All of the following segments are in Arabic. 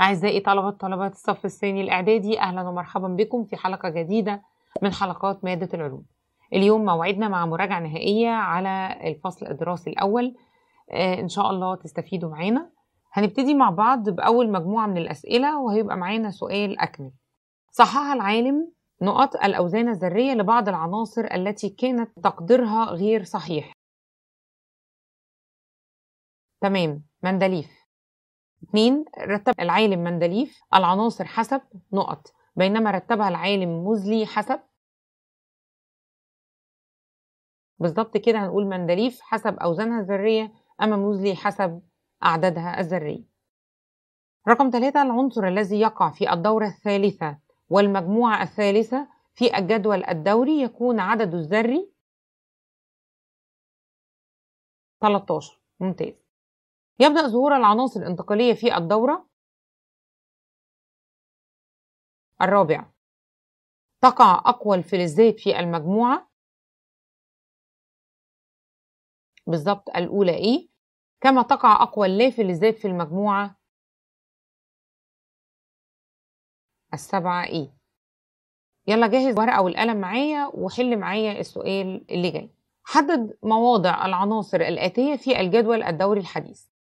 أعزائي طلبة طلبات الصف الثاني الإعدادي أهلا ومرحبا بكم في حلقة جديدة من حلقات مادة العلوم اليوم موعدنا مع مراجعة نهائية على الفصل الدراسي الأول آه، إن شاء الله تستفيدوا معانا هنبتدي مع بعض بأول مجموعة من الأسئلة وهيبقى معانا سؤال أكمل صحح العالم نقط الأوزان الذرية لبعض العناصر التي كانت تقديرها غير صحيح تمام مندليف 2 رتب العالم مندليف العناصر حسب نقط بينما رتبها العالم موزلي حسب بالظبط كده هنقول مندليف حسب أوزانها الذرية أما موزلي حسب أعدادها الذرية رقم ثلاثة العنصر الذي يقع في الدورة الثالثة والمجموعة الثالثة في الجدول الدوري يكون عدده الذري 13 ممتاز يبدأ ظهور العناصر الانتقالية في الدورة الرابع تقع أقوى الفلزات في المجموعة بالظبط الأولى إيه كما تقع أقوى اللافلزات في المجموعة السبعة إيه e. يلا جهز ورقة والقلم معايا وحل معايا السؤال اللي جاي حدد مواضع العناصر الآتية في الجدول الدوري الحديث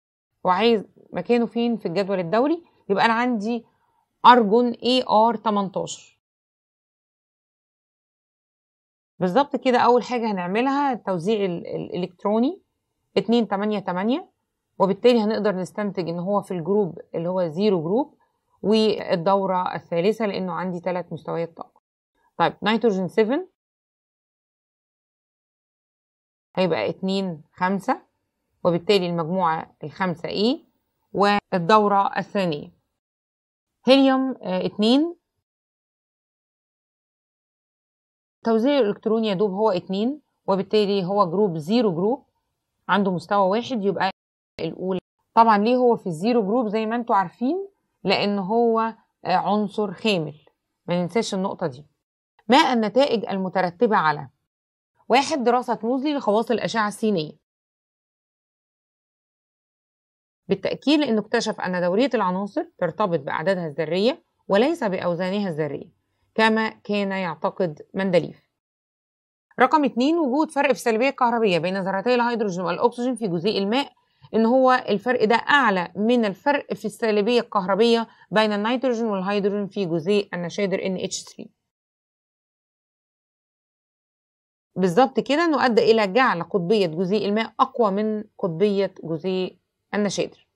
وعايز مكانه فين في الجدول الدوري يبقى انا عندي ارجون اي ار 18 بالظبط كده اول حاجه هنعملها التوزيع الالكتروني 2 8 8 وبالتالي هنقدر نستنتج ان هو في الجروب اللي هو زيرو جروب والدوره الثالثه لانه عندي ثلاث مستويات طاقه طيب نيتروجين 7 هيبقى 2 5 وبالتالي المجموعة الخامسة E والدورة الثانية هيليوم آه، اتنين توزيع الإلكتروني يا دوب هو اتنين وبالتالي هو جروب زيرو جروب عنده مستوى واحد يبقى الأولى طبعا ليه هو في الزيرو جروب زي ما انتوا عارفين لأن هو آه، عنصر خامل ما ننساش النقطة دي ما النتائج المترتبة على واحد دراسة موزلي لخواص الأشعة السينية بالتأكيد لأنه اكتشف أن دورية العناصر ترتبط بأعدادها الذرية وليس بأوزانها الذرية كما كان يعتقد مندليف رقم اتنين وجود فرق في السلبية الكهربية بين ذرتي الهيدروجين والأكسجين في جزيء الماء إن هو الفرق ده أعلى من الفرق في السلبية الكهربية بين النيتروجين والهيدروجين في جزيء النشادر NH3 بالظبط كده انه ادى الى جعل قطبيه جزيء الماء اقوى من قطبيه جزيء النشادر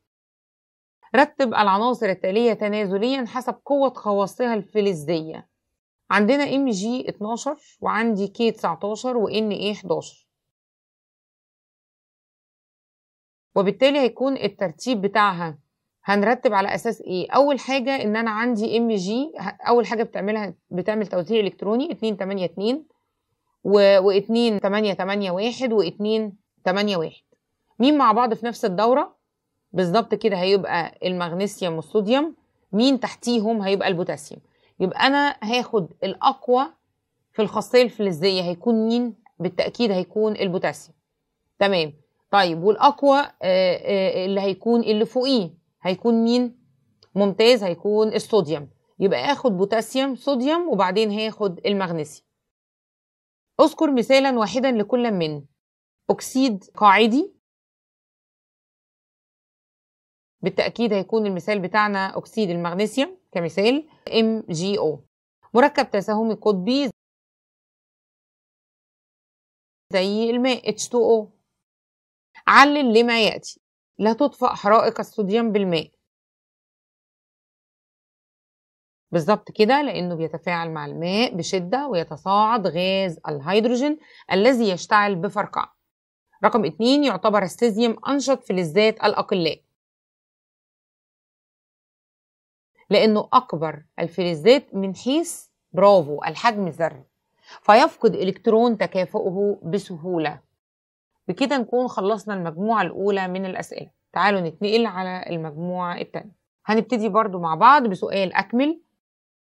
رتب العناصر التالية تنازليا حسب قوة خواصها الفلزية عندنا ام جي 12 وعندي كي 19 وان اي 11 وبالتالي هيكون الترتيب بتاعها هنرتب على اساس ايه اول حاجه ان انا عندي ام جي اول حاجه بتعملها بتعمل توزيع الكتروني 282 و 2881 و 2881 مين مع بعض في نفس الدوره بالظبط كده هيبقى المغنيسيوم والصوديوم مين تحتيهم هيبقى البوتاسيوم يبقى انا هاخد الاقوى في الخاصيه الفلزيه هيكون مين بالتاكيد هيكون البوتاسيوم تمام طيب والاقوى آه، آه، اللي هيكون اللي فوقيه هيكون مين ممتاز هيكون الصوديوم يبقى اخد بوتاسيوم صوديوم وبعدين هاخد المغنيسيوم اذكر مثالا واحدا لكل من اكسيد قاعدي بالتأكيد هيكون المثال بتاعنا أكسيد المغنيسيوم كمثال MgO مركب تساهمي قطبي زي الماء H2O علل لما يأتي لا تطفأ حرائق الصوديوم بالماء بالظبط كده لأنه بيتفاعل مع الماء بشدة ويتصاعد غاز الهيدروجين الذي يشتعل بفرقعة رقم اتنين يعتبر السيزيوم أنشط في لذات الأقلاء لأنه أكبر الفلزات من حيث برافو الحجم الذري فيفقد إلكترون تكافؤه بسهولة بكده نكون خلصنا المجموعة الأولى من الأسئلة تعالوا نتنقل على المجموعة الثانية هنبتدي برضو مع بعض بسؤال أكمل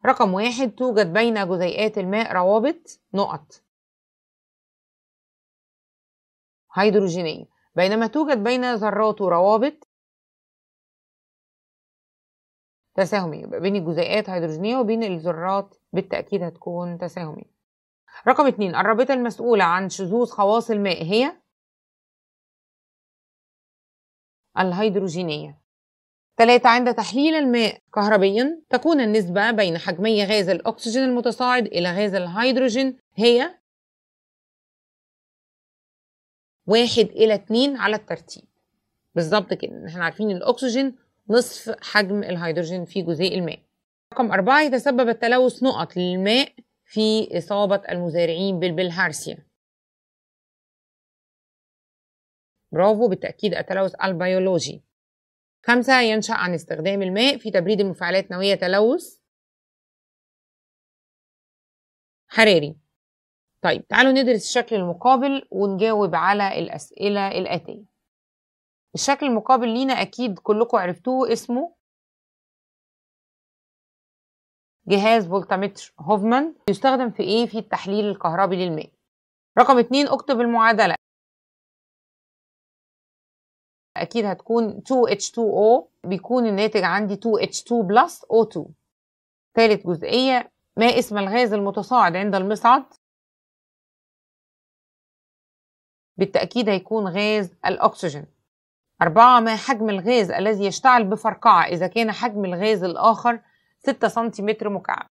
رقم واحد توجد بين جزيئات الماء روابط نقط هيدروجينية بينما توجد بين ذراته روابط تساهمي يبقى بين الجزيئات هيدروجينية وبين الذرات بالتأكيد هتكون تساهمية رقم اتنين الرابطه المسؤولة عن شذوذ خواص الماء هي الهيدروجينية تلاتة عند تحليل الماء كهربيا تكون النسبة بين حجمي غاز الأكسجين المتصاعد إلى غاز الهيدروجين هي واحد إلى اتنين على الترتيب بالظبط كده احنا عارفين الأكسجين نصف حجم الهيدروجين في جزيء الماء رقم أربعة يتسبب التلوث نقط للماء في إصابة المزارعين بالبلهارسيا برافو بالتأكيد التلوث البيولوجي خمسة ينشأ عن استخدام الماء في تبريد المفاعلات نوية تلوث حراري طيب تعالوا ندرس الشكل المقابل ونجاوب على الأسئلة الآتية الشكل المقابل لينا أكيد كلكم عرفتوه اسمه جهاز فولتامتر هوفمان يستخدم في إيه في التحليل الكهربي للماء رقم اتنين اكتب المعادلة أكيد هتكون 2H2O بيكون الناتج عندي 2H2 بلس O2 تالت جزئية ما اسم الغاز المتصاعد عند المصعد بالتأكيد هيكون غاز الأكسجين أربعة ما حجم الغاز الذي يشتعل بفرقعة إذا كان حجم الغاز الآخر 6 سنتيمتر مكعب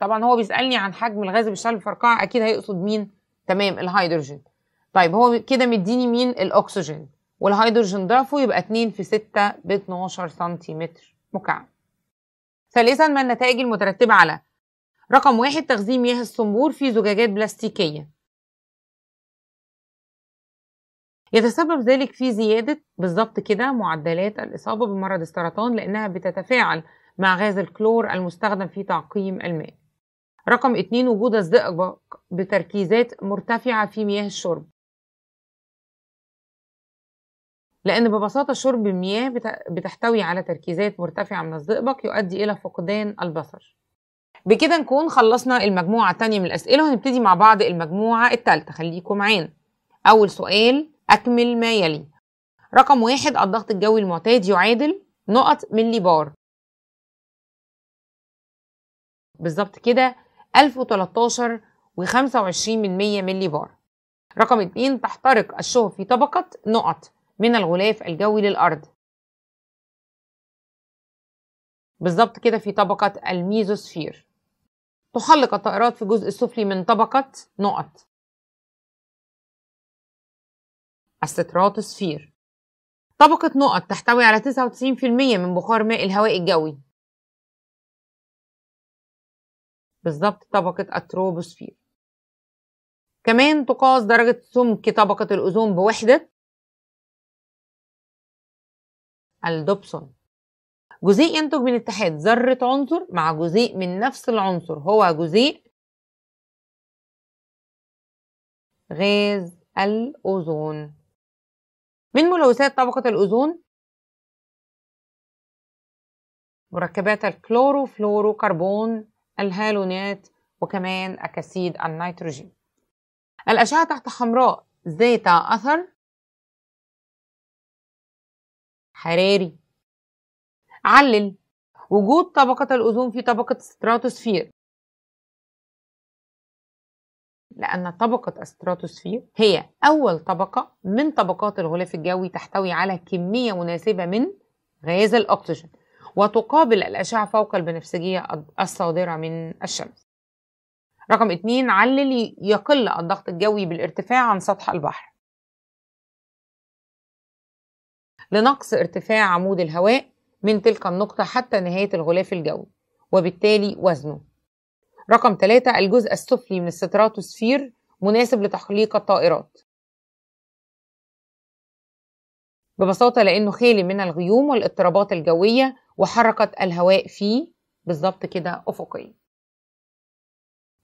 طبعا هو بيسألني عن حجم الغاز اللي بيشتعل بفرقعة أكيد هيقصد مين تمام الهيدروجين طيب هو كده مديني مين الأكسجين والهيدروجين ضعفه يبقى 2 في 6 ب 12 سنتيمتر مكعب ثالثا ما النتائج المترتبة على رقم واحد تخزين مياه الصنبور في زجاجات بلاستيكية يتسبب ذلك في زيادة بالظبط كده معدلات الإصابة بمرض السرطان لأنها بتتفاعل مع غاز الكلور المستخدم في تعقيم الماء رقم اتنين وجود الزئبق بتركيزات مرتفعة في مياه الشرب لأن ببساطة شرب المياه بتحتوي على تركيزات مرتفعة من الزئبق يؤدي إلى فقدان البصر بكده نكون خلصنا المجموعة التانية من الأسئلة وهنبتدي مع بعض المجموعة التالتة خليكم معانا أول سؤال أكمل ما يلي رقم واحد الضغط الجوي المعتاد يعادل نقط ملي بار بالظبط كده 1013 و25 من 100 ملي بار رقم اتنين تحترق الشهب في طبقة نقط من الغلاف الجوي للأرض بالظبط كده في طبقة الميزوسفير تحلق الطائرات في الجزء السفلي من طبقة نقط الستراتوسفير طبقة نقط تحتوي على 99% من بخار ماء الهواء الجوي بالظبط طبقة التروبوسفير كمان تقاس درجة سمك طبقة الأوزون بوحدة الدوبسون جزيء ينتج من اتحاد ذرة عنصر مع جزيء من نفس العنصر هو جزيء غاز الأوزون من ملوثات طبقة الأوزون مركبات الكلوروفلوروكربون الهالونات وكمان أكاسيد النيتروجين الأشعة تحت حمراء ذات أثر حراري علل وجود طبقة الأوزون في طبقة ستراتوسفير لأن طبقة الستراتوسفير هي أول طبقة من طبقات الغلاف الجوي تحتوي على كمية مناسبة من غاز الأكسجين وتقابل الأشعة فوق البنفسجية الصادرة من الشمس رقم اتنين علل يقل الضغط الجوي بالارتفاع عن سطح البحر لنقص ارتفاع عمود الهواء من تلك النقطة حتى نهاية الغلاف الجوي وبالتالي وزنه رقم تلاتة الجزء السفلي من الستراتوسفير مناسب لتحليق الطائرات ببساطة لأنه خالي من الغيوم والاضطرابات الجوية وحركة الهواء فيه بالظبط كده أفقي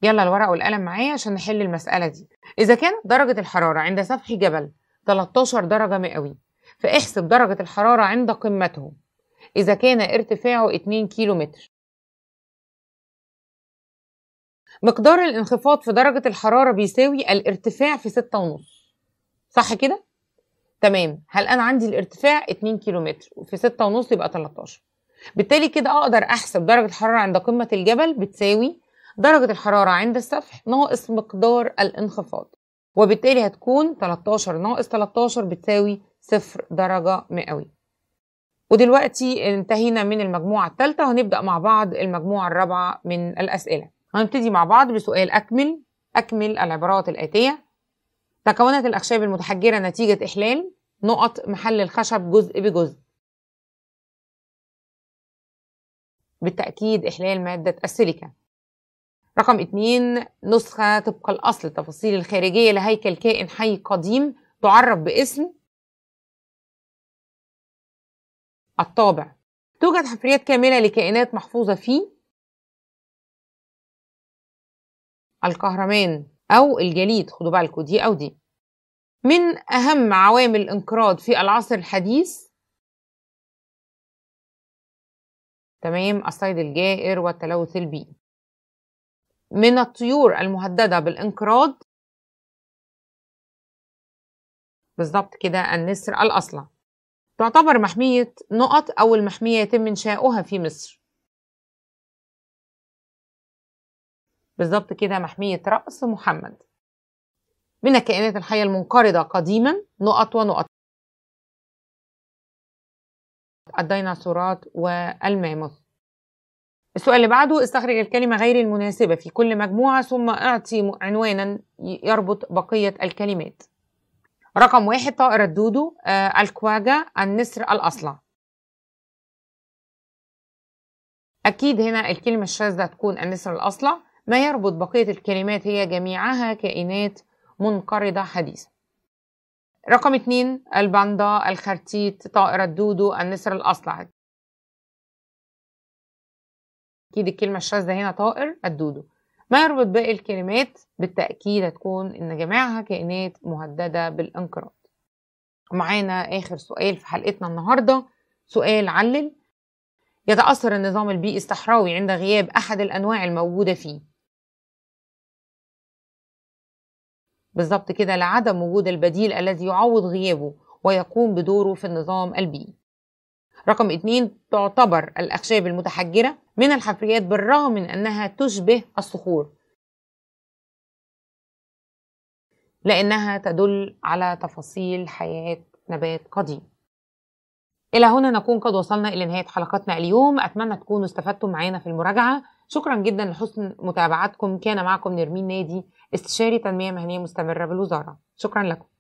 يلا الورقة والقلم معايا عشان نحل المسألة دي إذا كانت درجة الحرارة عند سفح جبل 13 درجة مئوي فاحسب درجة الحرارة عند قمته إذا كان ارتفاعه 2 كيلومتر مقدار الانخفاض في درجة الحرارة بيساوي الارتفاع في ستة ونص صح كده؟ تمام هل أنا عندي الارتفاع 2 كيلومتر في ستة ونص يبقى 13 بالتالي كده أقدر أحسب درجة الحرارة عند قمة الجبل بتساوي درجة الحرارة عند السفح ناقص مقدار الانخفاض وبالتالي هتكون 13 ناقص 13 بتساوي صفر درجة مئوية ودلوقتي انتهينا من المجموعة الثالثة وهنبدأ مع بعض المجموعة الرابعة من الأسئلة هنبتدي مع بعض بسؤال أكمل أكمل العبارات الآتية تكونت الأخشاب المتحجرة نتيجة إحلال نقط محل الخشب جزء بجزء بالتأكيد إحلال مادة السيليكا رقم اتنين نسخة طبق الأصل التفاصيل الخارجية لهيكل كائن حي قديم تعرف باسم الطابع توجد حفريات كاملة لكائنات محفوظة فيه الكهرمان أو الجليد خدوا بالكم دي أو دي من أهم عوامل الانقراض في العصر الحديث تمام الصيد الجائر والتلوث البيئي من الطيور المهددة بالانقراض بالظبط كده النسر الأصلع تعتبر محمية نقط أو المحمية يتم إنشاؤها في مصر بالظبط كده محمية رأس محمد من الكائنات الحية المنقرضة قديما نقط ونقط الديناصورات والماموث السؤال اللي بعده استخرج الكلمة غير المناسبة في كل مجموعة ثم اعطي عنوانا يربط بقية الكلمات رقم واحد طائر الدودو آه الكواجا النسر الأصلع أكيد هنا الكلمة الشاذة تكون النسر الأصلع ما يربط بقية الكلمات هي جميعها كائنات منقرضة حديثة رقم اتنين الباندا الخرتيت طائر الدودو النسر الأصلع أكيد الكلمة الشاذة هنا طائر الدودو ما يربط باقي الكلمات بالتأكيد هتكون إن جميعها كائنات مهددة بالانقراض معانا آخر سؤال في حلقتنا النهاردة سؤال علل يتأثر النظام البيئي الصحراوي عند غياب أحد الأنواع الموجودة فيه بالظبط كده لعدم وجود البديل الذي يعوض غيابه ويقوم بدوره في النظام البيئي رقم اتنين تعتبر الأخشاب المتحجرة من الحفريات بالرغم من أنها تشبه الصخور لأنها تدل على تفاصيل حياة نبات قديم إلى هنا نكون قد وصلنا إلى نهاية حلقتنا اليوم أتمنى تكونوا استفدتم معانا في المراجعة شكرا جدا لحسن متابعتكم كان معكم نرمين نادي استشاري تنمية مهنية مستمرة بالوزارة شكرا لكم